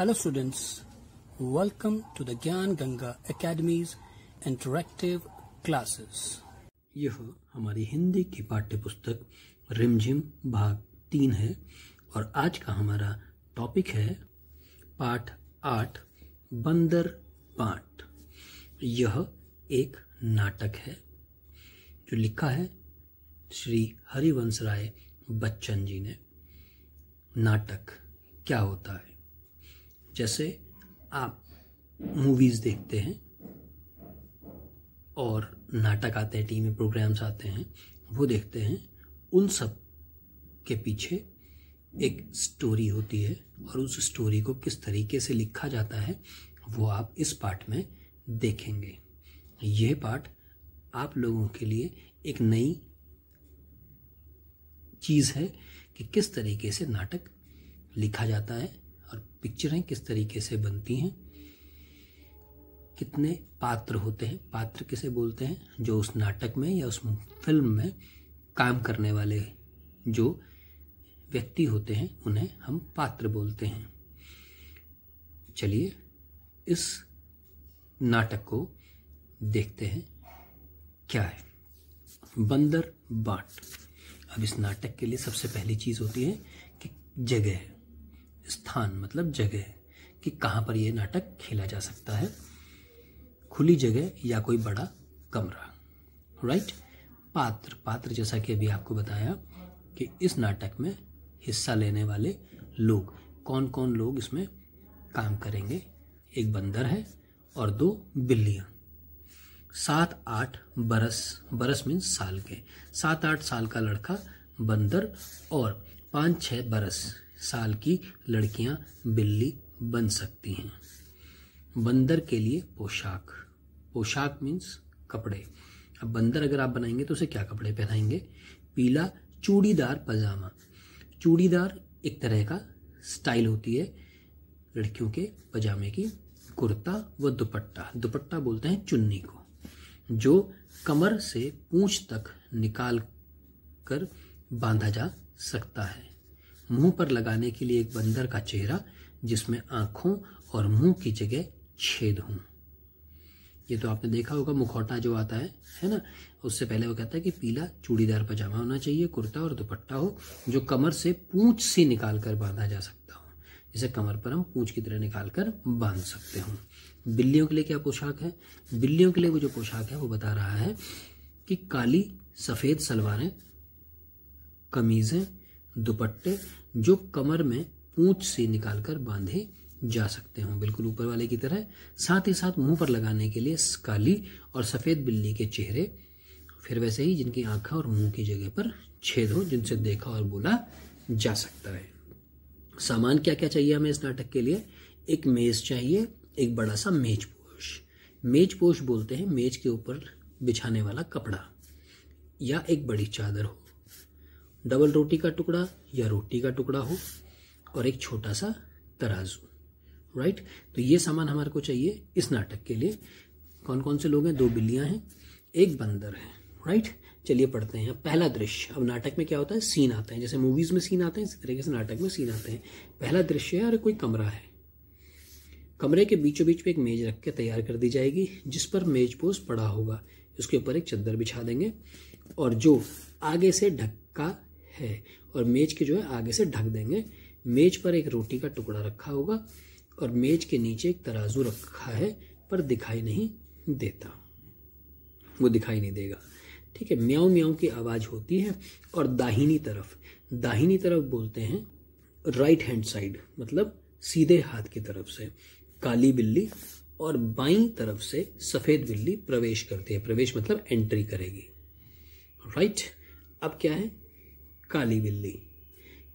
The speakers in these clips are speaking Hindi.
hello students welcome to the Gyan Ganga academies interactive classes यह हमारी हिंदी की पाठ्य पुस्तक रिमझिम भाग तीन है और आज का हमारा टॉपिक है पाठ आठ बंदर पाठ यह एक नाटक है जो लिखा है श्री हरिवंश राय बच्चन जी ने नाटक क्या होता है जैसे आप मूवीज़ देखते हैं और नाटक आते हैं टीवी प्रोग्राम्स आते हैं वो देखते हैं उन सब के पीछे एक स्टोरी होती है और उस स्टोरी को किस तरीके से लिखा जाता है वो आप इस पार्ट में देखेंगे यह पार्ट आप लोगों के लिए एक नई चीज़ है कि किस तरीके से नाटक लिखा जाता है पिक्चरें किस तरीके से बनती हैं कितने पात्र होते हैं पात्र किसे बोलते हैं जो उस नाटक में या उस फिल्म में काम करने वाले जो व्यक्ति होते हैं उन्हें हम पात्र बोलते हैं चलिए इस नाटक को देखते हैं क्या है बंदर बाट अब इस नाटक के लिए सबसे पहली चीज़ होती है कि जगह है स्थान मतलब जगह कि कहाँ पर यह नाटक खेला जा सकता है खुली जगह या कोई बड़ा कमरा राइट पात्र पात्र जैसा कि अभी आपको बताया कि इस नाटक में हिस्सा लेने वाले लोग कौन कौन लोग इसमें काम करेंगे एक बंदर है और दो बिल्लियाँ सात आठ बरस बरस मीन्स साल के सात आठ साल का लड़का बंदर और पाँच छः बरस साल की लड़कियां बिल्ली बन सकती हैं बंदर के लिए पोशाक पोशाक मीन्स कपड़े अब बंदर अगर आप बनाएंगे तो उसे क्या कपड़े पहनाएंगे पीला चूड़ीदार पजामा चूड़ीदार एक तरह का स्टाइल होती है लड़कियों के पजामे की कुर्ता व दुपट्टा दुपट्टा बोलते हैं चुन्नी को जो कमर से पूंछ तक निकाल कर बांधा जा सकता है मुंह पर लगाने के लिए एक बंदर का चेहरा जिसमें आंखों और मुंह की जगह छेद हों ये तो आपने देखा होगा मुखौटा जो आता है है ना उससे पहले वो कहता है कि पीला चूड़ीदार पजामा होना चाहिए कुर्ता और दुपट्टा हो जो कमर से पूंछ से निकाल कर बांधा जा सकता हो जिसे कमर पर हम पूंछ की तरह निकाल कर बांध सकते हो बिल्लियों के लिए क्या पोशाक है बिल्लियों के लिए वो जो पोशाक है वो बता रहा है कि काली सफ़ेद सलवारें कमीज़ें दुपट्टे जो कमर में पूंछ से निकालकर बांधे जा सकते हों बिल्कुल ऊपर वाले की तरह साथ ही साथ मुंह पर लगाने के लिए काली और सफ़ेद बिल्ली के चेहरे फिर वैसे ही जिनकी आंखें और मुंह की जगह पर छेद हो जिनसे देखा और बोला जा सकता है सामान क्या क्या चाहिए हमें इस नाटक के लिए एक मेज़ चाहिए एक बड़ा सा मेज मेजपोश बोलते हैं मेज के ऊपर बिछाने वाला कपड़ा या एक बड़ी चादर हो डबल रोटी का टुकड़ा या रोटी का टुकड़ा हो और एक छोटा सा तराजू राइट तो ये सामान हमारे को चाहिए इस नाटक के लिए कौन कौन से लोग हैं दो बिल्लियां हैं एक बंदर है राइट चलिए पढ़ते हैं पहला दृश्य अब नाटक में क्या होता है सीन आते हैं जैसे मूवीज में सीन आते हैं इसी तरीके से नाटक में सीन आते हैं पहला दृश्य है और कोई कमरा है कमरे के बीचों बीच में एक मेज रख के तैयार कर दी जाएगी जिस पर मेज पोज पड़ा होगा उसके ऊपर एक चद्दर बिछा देंगे और जो आगे से ढक्का है और मेज के जो है आगे से ढक देंगे मेज पर एक रोटी का टुकड़ा रखा होगा और मेज के नीचे एक तराजू रखा है पर दिखाई नहीं देता वो दिखाई नहीं देगा ठीक है म्याऊ म्याऊ की आवाज़ होती है और दाहिनी तरफ दाहिनी तरफ बोलते हैं राइट हैंड साइड मतलब सीधे हाथ की तरफ से काली बिल्ली और बाई तरफ से सफ़ेद बिल्ली प्रवेश करती है प्रवेश मतलब एंट्री करेगी राइट अब क्या है काली बिल्ली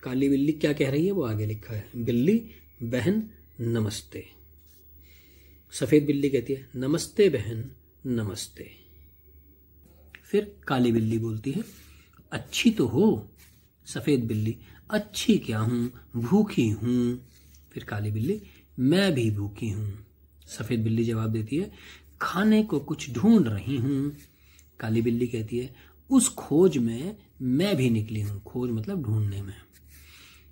काली बिल्ली क्या कह रही है वो आगे लिखा है बिल्ली बहन नमस्ते सफ़ेद बिल्ली कहती है नमस्ते बहन नमस्ते फिर काली बिल्ली बोलती है अच्छी तो हो सफ़ेद बिल्ली अच्छी क्या हूं भूखी हूं फिर काली बिल्ली मैं भी भूखी हूं सफ़ेद बिल्ली जवाब देती है खाने को कुछ ढूंढ रही हूं काली बिल्ली कहती है उस खोज में मैं भी निकली हूं खोज मतलब ढूंढने में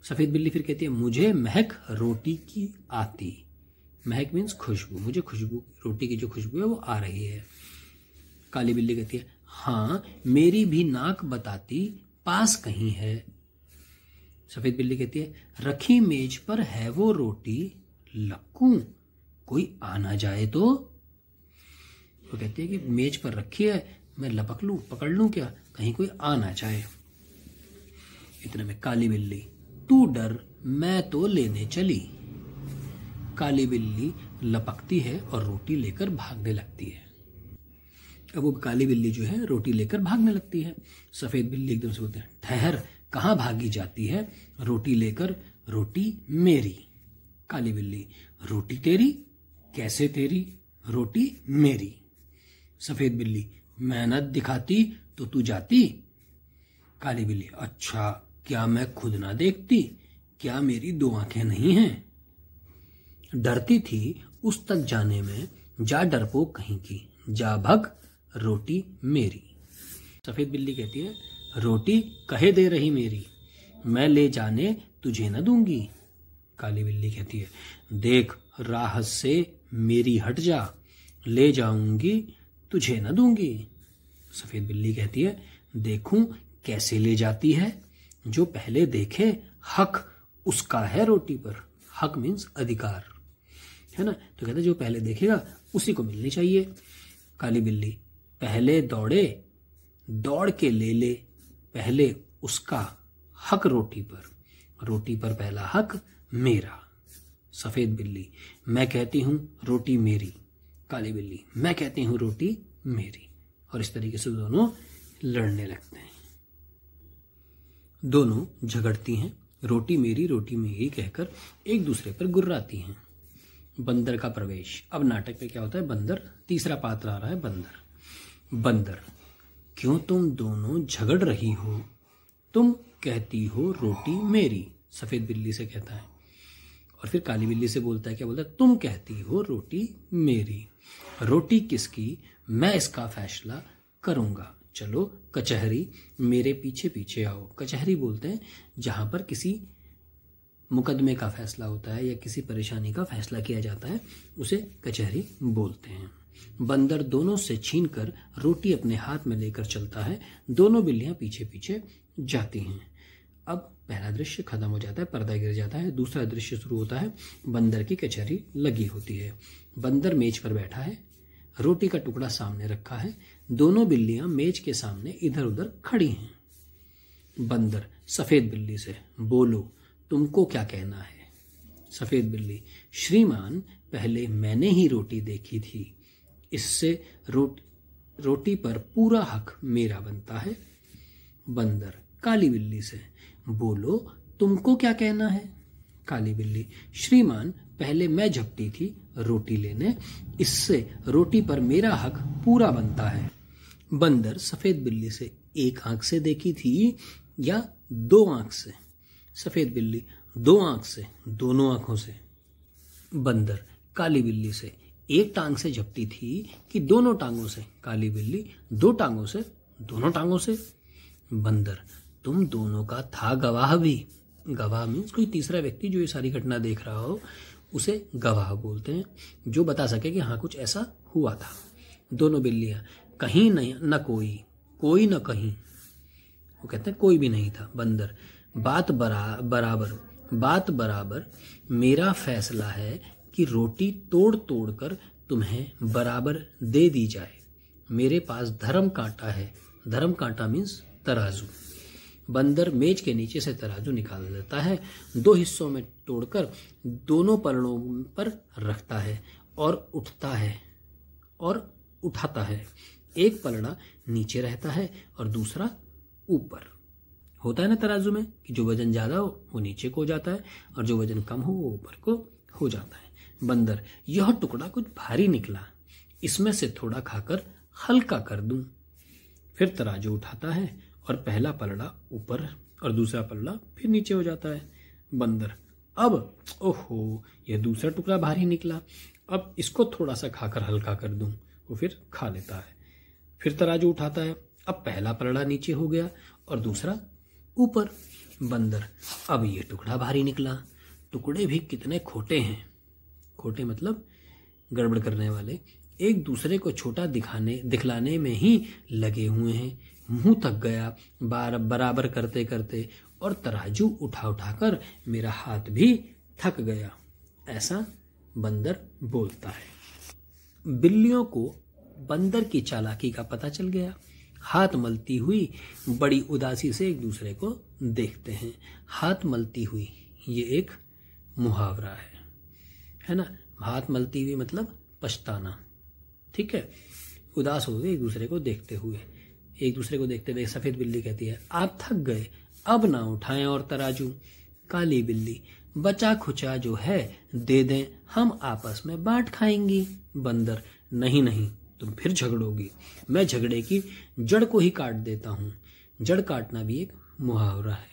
सफेद बिल्ली फिर कहती है मुझे महक रोटी की आती महक मीन्स खुशबू मुझे खुशबू रोटी की जो खुशबू है वो आ रही है काली बिल्ली कहती है हाँ मेरी भी नाक बताती पास कहीं है सफेद बिल्ली कहती है रखी मेज पर है वो रोटी लक्कू कोई आना जाए तो वो कहती है कि मेज पर रखी है मैं लपक लू पकड़ लू क्या कहीं कोई आना चाहे इतने में काली बिल्ली तू डर मैं तो लेने चली काली बिल्ली लपकती है और रोटी लेकर भागने लगती है अब वो काली बिल्ली जो है रोटी लेकर भागने लगती है सफेद बिल्ली एकदम से बोलते हैं ठहर कहाँ भागी जाती है रोटी लेकर रोटी मेरी काली बिल्ली रोटी तेरी कैसे तेरी रोटी मेरी सफेद बिल्ली मेहनत दिखाती तो तू जाती काली बिल्ली अच्छा क्या मैं खुद ना देखती क्या मेरी दो आंखें नहीं हैं डरती थी उस तक जाने में जा डरपो कहीं की जा भग रोटी मेरी सफेद बिल्ली कहती है रोटी कहे दे रही मेरी मैं ले जाने तुझे न दूंगी काली बिल्ली कहती है देख राह से मेरी हट जा ले जाऊंगी तुझे न दूंगी सफेद बिल्ली कहती है देखूं कैसे ले जाती है जो पहले देखे हक उसका है रोटी पर हक मीन्स अधिकार है ना तो कहते जो पहले देखेगा उसी को मिलनी चाहिए काली बिल्ली पहले दौड़े दौड़ के ले ले पहले उसका हक रोटी पर रोटी पर पहला हक मेरा सफेद बिल्ली मैं कहती हूं रोटी मेरी काली बिल्ली मैं कहती हूं रोटी मेरी और इस तरीके से दोनों लड़ने लगते हैं दोनों झगड़ती हैं रोटी मेरी रोटी मेरी कहकर एक दूसरे पर गुर्राती हैं बंदर का प्रवेश अब नाटक में क्या होता है बंदर तीसरा पात्र आ रहा है बंदर बंदर क्यों तुम दोनों झगड़ रही हो तुम कहती हो रोटी मेरी सफ़ेद बिल्ली से कहता है और फिर काली बिल्ली से बोलता है क्या बोलता है तुम कहती हो रोटी मेरी रोटी किसकी मैं इसका फैसला करूँगा चलो कचहरी मेरे पीछे पीछे आओ कचहरी बोलते हैं जहाँ पर किसी मुकदमे का फैसला होता है या किसी परेशानी का फैसला किया जाता है उसे कचहरी बोलते हैं बंदर दोनों से छीन कर रोटी अपने हाथ में लेकर चलता है दोनों बिल्लियां पीछे पीछे जाती हैं अब पहला दृश्य खत्म हो जाता है पर्दा गिर जाता है दूसरा दृश्य शुरू होता है बंदर की कचहरी लगी होती है बंदर मेज पर बैठा है रोटी का टुकड़ा सामने रखा है दोनों बिल्लियां मेज के सामने इधर उधर खड़ी हैं बंदर सफेद बिल्ली से बोलो तुमको क्या कहना है सफेद बिल्ली श्रीमान पहले मैंने ही रोटी देखी थी इससे रोट, रोटी पर पूरा हक मेरा बनता है बंदर काली बिल्ली से बोलो तुमको क्या कहना है काली बिल्ली श्रीमान पहले मैं झपटी थी रोटी लेने इससे रोटी पर मेरा हक पूरा बनता है बंदर सफेद बिल्ली से एक आंख से देखी थी या दो आंख से सफेद बिल्ली दो आंख से दोनों आंखों से बंदर काली बिल्ली से एक टांग से झपटी थी कि दोनों टांगों से काली बिल्ली दो टांगों से दोनों टांगों से बंदर तुम दोनों का था गवाह भी गवाह मीन्स कोई तीसरा व्यक्ति जो ये सारी घटना देख रहा हो उसे गवाह बोलते हैं जो बता सके कि हाँ कुछ ऐसा हुआ था दोनों बिल्लियाँ कहीं नहीं न कोई कोई न कहीं वो कहते हैं कोई भी नहीं था बंदर बात बरा बराबर बात बराबर मेरा फैसला है कि रोटी तोड़ तोड़ कर तुम्हें बराबर दे दी जाए मेरे पास धर्म कांटा है धर्म कांटा मीन्स तराजू बंदर मेज के नीचे से तराजू निकाल देता है दो हिस्सों में तोड़कर दोनों पर्णों पर रखता है और उठता है और उठाता है एक पलड़ा नीचे रहता है और दूसरा ऊपर होता है ना तराजू में कि जो वजन ज़्यादा हो वो नीचे को हो जाता है और जो वजन कम हो वो ऊपर को हो जाता है बंदर यह टुकड़ा कुछ भारी निकला इसमें से थोड़ा खाकर हल्का कर दूं फिर तराजू उठाता है और पहला पलड़ा ऊपर और दूसरा पलड़ा फिर नीचे हो जाता है बंदर अब ओहो यह दूसरा टुकड़ा भारी निकला अब इसको थोड़ा सा खाकर हल्का कर दूं वो फिर खा लेता है फिर तराजू उठाता है अब पहला पलड़ा नीचे हो गया और दूसरा ऊपर बंदर अब ये टुकड़ा भारी निकला टुकड़े भी कितने खोटे हैं खोटे मतलब गड़बड़ करने वाले एक दूसरे को छोटा दिखाने दिखलाने में ही लगे हुए हैं मुंह तक गया बार बराबर करते करते और तराजू उठा उठाकर मेरा हाथ भी थक गया ऐसा बंदर बोलता है बिल्लियों को बंदर की चालाकी का पता चल गया हाथ मलती हुई बड़ी उदासी से एक दूसरे को देखते हैं हाथ मलती हुई ये एक मुहावरा है है ना हाथ मलती हुई मतलब पछताना ठीक है उदास हो गए एक दूसरे को देखते हुए एक दूसरे को देखते हुए सफेद बिल्ली कहती है आप थक गए अब ना उठाएं और तराजू काली बिल्ली बचा खुचा जो है दे दें हम आपस में बांट खाएंगी बंदर नहीं नहीं तुम फिर झगड़ोगी मैं झगड़े की जड़ को ही काट देता हूँ जड़ काटना भी एक मुहावरा है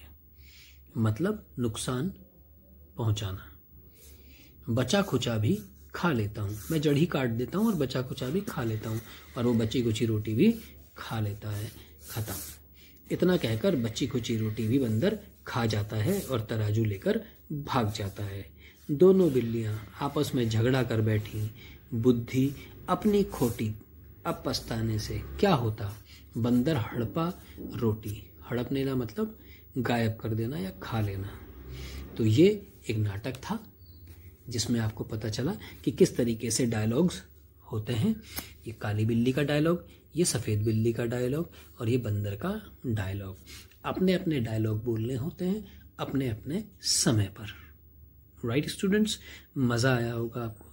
मतलब नुकसान पहुंचाना बचा खुचा भी खा लेता हूँ मैं जड़ ही काट देता हूँ और बचा खुचा भी खा लेता हूँ और वो बची कुची रोटी भी खा लेता है खत्म इतना कहकर बच्ची खुची रोटी भी बंदर खा जाता है और तराजू लेकर भाग जाता है दोनों बिल्लियाँ आपस में झगड़ा कर बैठी बुद्धि अपनी खोटी अब पछताने से क्या होता बंदर हड़पा रोटी हड़पने का मतलब गायब कर देना या खा लेना तो ये एक नाटक था जिसमें आपको पता चला कि किस तरीके से डायलॉग्स होते हैं ये काली बिल्ली का डायलॉग ये सफ़ेद बिल्ली का डायलॉग और ये बंदर का डायलॉग अपने अपने डायलॉग बोलने होते हैं अपने अपने समय पर राइट right, स्टूडेंट्स मज़ा आया होगा आपको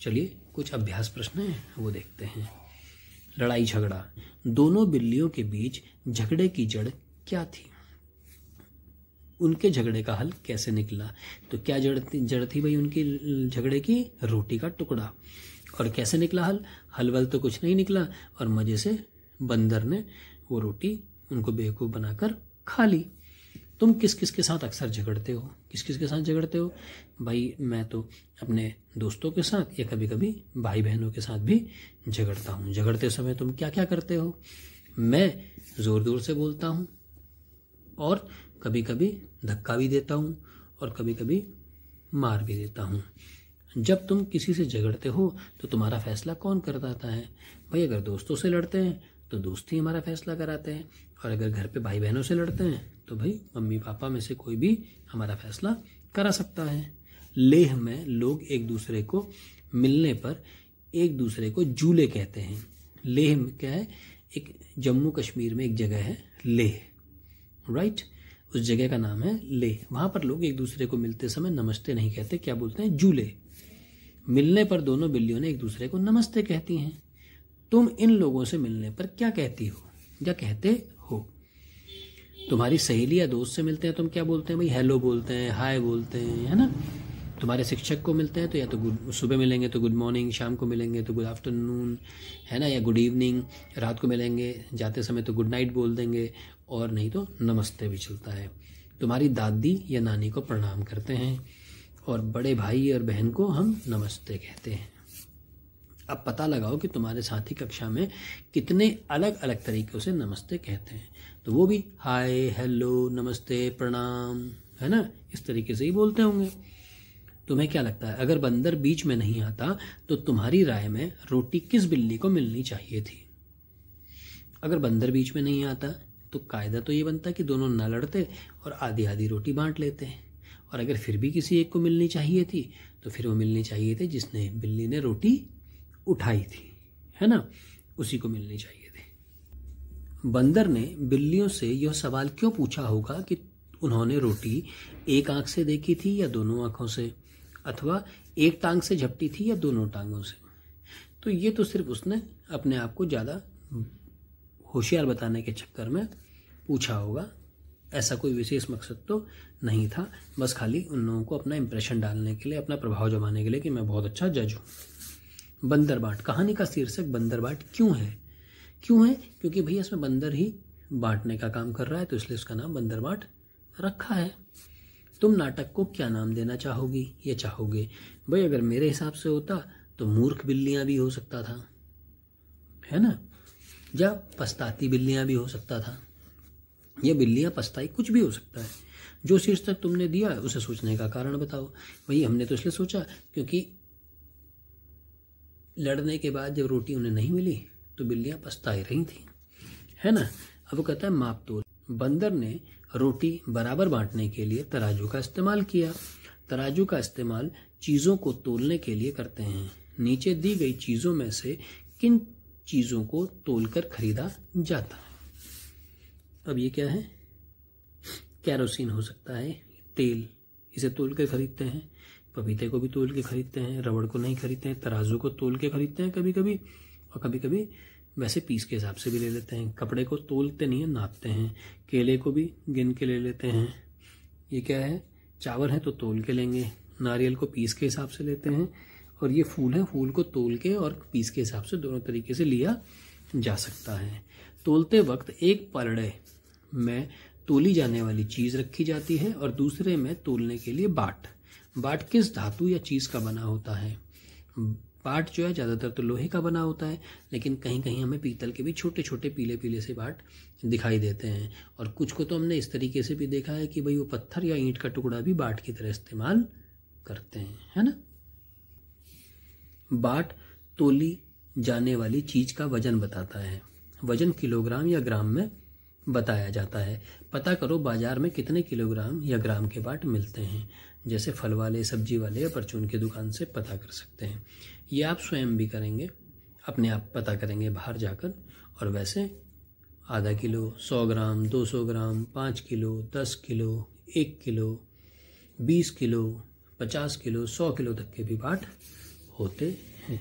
चलिए कुछ अभ्यास प्रश्न हैं वो देखते हैं लड़ाई झगड़ा दोनों बिल्लियों के बीच झगड़े की जड़ क्या थी उनके झगड़े का हल कैसे निकला तो क्या जड़ थी जड़ थी भाई उनकी झगड़े की रोटी का टुकड़ा और कैसे निकला हल हलवल तो कुछ नहीं निकला और मज़े से बंदर ने वो रोटी उनको बेवकूफ़ बनाकर खा ली तुम किस किस के साथ अक्सर झगड़ते हो किस किस के साथ झगड़ते हो भाई मैं तो अपने दोस्तों के साथ या कभी कभी भाई बहनों के साथ भी झगड़ता हूँ झगड़ते समय तुम क्या क्या करते हो मैं ज़ोर ज़ोर से बोलता हूँ और कभी कभी धक्का भी देता हूँ और कभी कभी मार भी देता हूँ जब तुम किसी से झगड़ते हो तो तुम्हारा फैसला कौन करवाता है भाई अगर दोस्तों से लड़ते हैं तो दोस्त ही हमारा फैसला कराते हैं और अगर घर पे भाई बहनों से लड़ते हैं तो भाई मम्मी पापा में से कोई भी हमारा फैसला करा सकता है लेह में लोग एक दूसरे को मिलने पर एक दूसरे को जूले कहते हैं लेह में क्या है एक जम्मू कश्मीर में एक जगह है लेह राइट उस जगह का नाम है लेह वहाँ पर लोग एक दूसरे को मिलते समय नमस्ते नहीं कहते क्या बोलते हैं झूले मिलने पर दोनों बिल्लियों ने एक दूसरे को नमस्ते कहती हैं तुम इन लोगों से मिलने पर क्या कहती हो या कहते हो तुम्हारी सहेली या दोस्त से मिलते हैं तुम क्या बोलते हैं भाई हेलो बोलते हैं हाय बोलते हैं है ना तुम्हारे शिक्षक को मिलते हैं तो या तो गुड सुबह मिलेंगे तो गुड मॉर्निंग शाम को मिलेंगे तो गुड आफ्टरनून है ना या गुड इवनिंग रात को मिलेंगे जाते समय तो गुड नाइट बोल देंगे और नहीं तो नमस्ते भी चलता है तुम्हारी दादी या नानी को प्रणाम करते हैं और बड़े भाई और बहन को हम नमस्ते कहते हैं अब पता लगाओ कि तुम्हारे साथी कक्षा में कितने अलग अलग तरीक़ों से नमस्ते कहते हैं तो वो भी हाय हेलो नमस्ते प्रणाम है ना इस तरीके से ही बोलते होंगे तुम्हें क्या लगता है अगर बंदर बीच में नहीं आता तो तुम्हारी राय में रोटी किस बिल्ली को मिलनी चाहिए थी अगर बंदर बीच में नहीं आता तो कायदा तो ये बनता कि दोनों न लड़ते और आधी आधी रोटी बांट लेते हैं और अगर फिर भी किसी एक को मिलनी चाहिए थी तो फिर वो मिलनी चाहिए थी जिसने बिल्ली ने रोटी उठाई थी है ना उसी को मिलनी चाहिए थी बंदर ने बिल्लियों से यह सवाल क्यों पूछा होगा कि उन्होंने रोटी एक आंख से देखी थी या दोनों आंखों से अथवा एक टांग से झपटी थी या दोनों टांगों से तो ये तो सिर्फ उसने अपने आप को ज़्यादा होशियार बताने के चक्कर में पूछा होगा ऐसा कोई विशेष मकसद तो नहीं था बस खाली उन लोगों को अपना इम्प्रेशन डालने के लिए अपना प्रभाव जमाने के लिए कि मैं बहुत अच्छा जज हूँ बंदरबाट कहानी का शीर्षक बंदरबाट क्यों है क्यों है क्योंकि भैया इसमें बंदर ही बांटने का काम कर रहा है तो इसलिए उसका नाम बंदरबाट रखा है तुम नाटक को क्या नाम देना चाहोगी या चाहोगे भाई अगर मेरे हिसाब से होता तो मूर्ख बिल्लियाँ भी हो सकता था है ना या पछताती बिल्लियाँ भी हो सकता था यह बिल्ली या पछताई कुछ भी हो सकता है जो शीर्षक तुमने दिया उसे सोचने का कारण बताओ भाई हमने तो इसलिए सोचा क्योंकि लड़ने के बाद जब रोटी उन्हें नहीं मिली तो बिल्लियाँ पछताई रही थी है ना अब वो कहता है माप तोल बंदर ने रोटी बराबर बांटने के लिए तराजू का इस्तेमाल किया तराजू का इस्तेमाल चीज़ों को तोलने के लिए करते हैं नीचे दी गई चीज़ों में से किन चीज़ों को तोलकर खरीदा जाता है अब ये क्या है कैरोसिन हो सकता है तेल इसे तोल के खरीदते हैं पपीते को भी तोल के खरीदते हैं रबड़ को नहीं खरीदते हैं तराजू को तोल के खरीदते हैं कभी कभी और कभी कभी वैसे पीस के हिसाब से भी ले लेते हैं कपड़े को तोलते नहीं है नापते हैं केले को भी गिन के ले लेते हैं ये क्या है चावल है तो तोल के लेंगे नारियल को पीस के हिसाब से लेते हैं और ये फूल है फूल को तोल के और पीस के हिसाब से दोनों तरीके से लिया जा सकता है तोलते वक्त एक पलड़े में तोली जाने वाली चीज रखी जाती है और दूसरे में तोलने के लिए बाट बाट किस धातु या चीज का बना होता है बाट जो है ज़्यादातर तो लोहे का बना होता है लेकिन कहीं कहीं हमें पीतल के भी छोटे छोटे पीले पीले से बाट दिखाई देते हैं और कुछ को तो हमने इस तरीके से भी देखा है कि भाई वो पत्थर या ईंट का टुकड़ा भी बाट की तरह इस्तेमाल करते हैं है ना बाट तोली जाने वाली चीज का वजन बताता है वजन किलोग्राम या ग्राम में बताया जाता है पता करो बाजार में कितने किलोग्राम या ग्राम के बाट मिलते हैं जैसे फल वाले सब्जी वाले या परचून की दुकान से पता कर सकते हैं ये आप स्वयं भी करेंगे अपने आप पता करेंगे बाहर जाकर और वैसे आधा किलो सौ ग्राम दो सौ ग्राम पाँच किलो दस किलो एक किलो बीस किलो पचास किलो सौ किलो तक के भी बाट होते हैं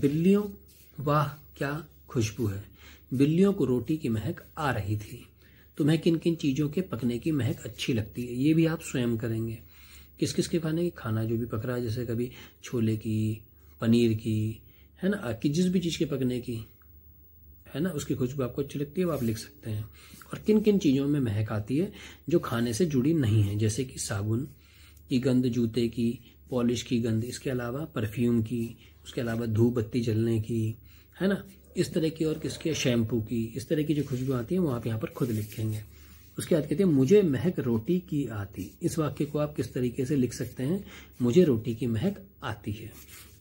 बिल्लियों वाह क्या खुशबू है बिल्लियों को रोटी की महक आ रही थी तुम्हें किन किन चीज़ों के पकने की महक अच्छी लगती है ये भी आप स्वयं करेंगे किस किस के खाने की खाना जो भी पक रहा है जैसे कभी छोले की पनीर की है ना कि जिस भी चीज़ के पकने की है ना उसकी खुशबू आपको अच्छी लगती है वो आप लिख सकते हैं और किन किन चीज़ों में महक आती है जो खाने से जुड़ी नहीं है जैसे कि साबुन की गंध जूते की पॉलिश की गंध इसके अलावा परफ्यूम की उसके अलावा धूप बत्ती जलने की है ना इस तरह की और किसके शैम्पू की इस तरह की जो खुशबू आती है वो आप यहाँ पर खुद लिखेंगे उसके बाद कहते हैं मुझे महक रोटी की आती इस वाक्य को आप किस तरीके से लिख सकते हैं मुझे रोटी की महक आती है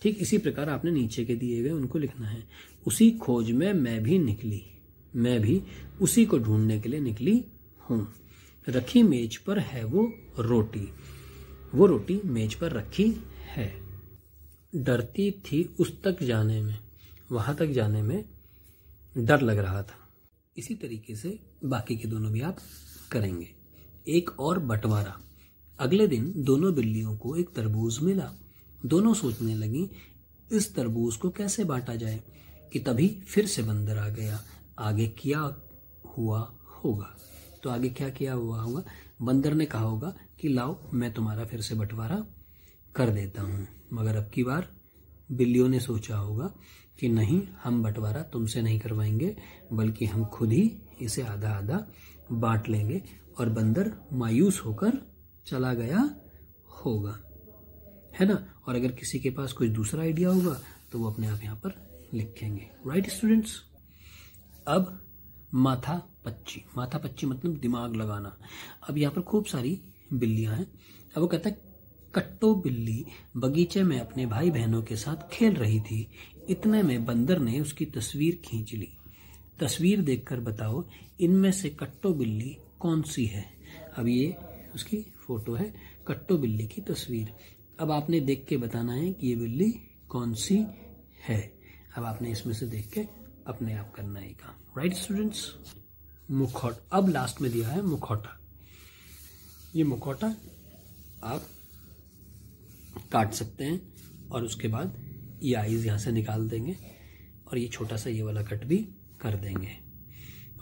ठीक इसी प्रकार आपने नीचे के दिए हुए उनको लिखना है उसी खोज में मैं भी निकली मैं भी उसी को ढूंढने के लिए निकली हूं रखी मेज पर है वो रोटी वो रोटी मेज पर रखी है डरती थी उस तक जाने में वहां तक जाने में डर लग रहा था इसी तरीके से बाकी के दोनों भी आप करेंगे एक और बंटवारा अगले दिन दोनों बिल्लियों को एक तरबूज मिला दोनों सोचने लगी इस तरबूज को कैसे बांटा जाए कि तभी फिर से बंदर आ गया आगे क्या हुआ होगा तो आगे क्या किया हुआ होगा बंदर ने कहा होगा कि लाओ मैं तुम्हारा फिर से बंटवारा कर देता हूँ मगर अब की बार बिल्लियों ने सोचा होगा कि नहीं हम बंटवारा तुमसे नहीं करवाएंगे बल्कि हम खुद ही इसे आधा आधा बांट लेंगे और बंदर मायूस होकर चला गया होगा है ना और अगर किसी के पास कोई दूसरा आइडिया होगा तो वो अपने आप यहाँ पर लिखेंगे राइट स्टूडेंट्स अब माथा पच्ची माथा पच्ची मतलब दिमाग लगाना अब यहाँ पर खूब सारी बिल्लियां हैं अब वो कहता है कट्टो बिल्ली बगीचे में अपने भाई बहनों के साथ खेल रही थी इतने में बंदर ने उसकी तस्वीर खींच ली तस्वीर देखकर बताओ इनमें से कट्टो बिल्ली कौन सी है अब ये उसकी फोटो है कट्टो बिल्ली की तस्वीर अब आपने देख के बताना है कि ये बिल्ली कौन सी है अब आपने इसमें से देख के अपने आप करना है काम राइट स्टूडेंट्स मुखौट अब लास्ट में दिया है मुखौटा ये मुखौटा आप काट सकते हैं और उसके बाद ये आइज़ यहाँ से निकाल देंगे और ये छोटा सा ये वाला कट भी कर देंगे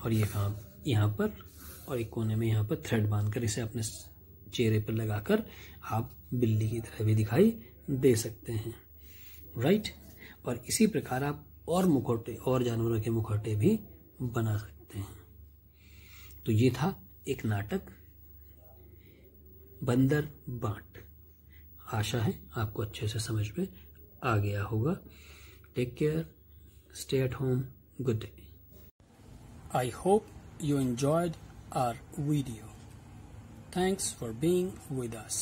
और ये काम यहाँ पर और एक कोने में यहाँ पर थ्रेड बांधकर इसे अपने चेहरे पर लगाकर आप बिल्ली की तरह भी दिखाई दे सकते हैं राइट और इसी प्रकार आप और मुखौटे और जानवरों के मुखौटे भी बना सकते हैं तो ये था एक नाटक बंदर बांट आशा है आपको अच्छे से समझ में आ गया होगा take care stay at home good day I hope you enjoyed our video thanks for being with us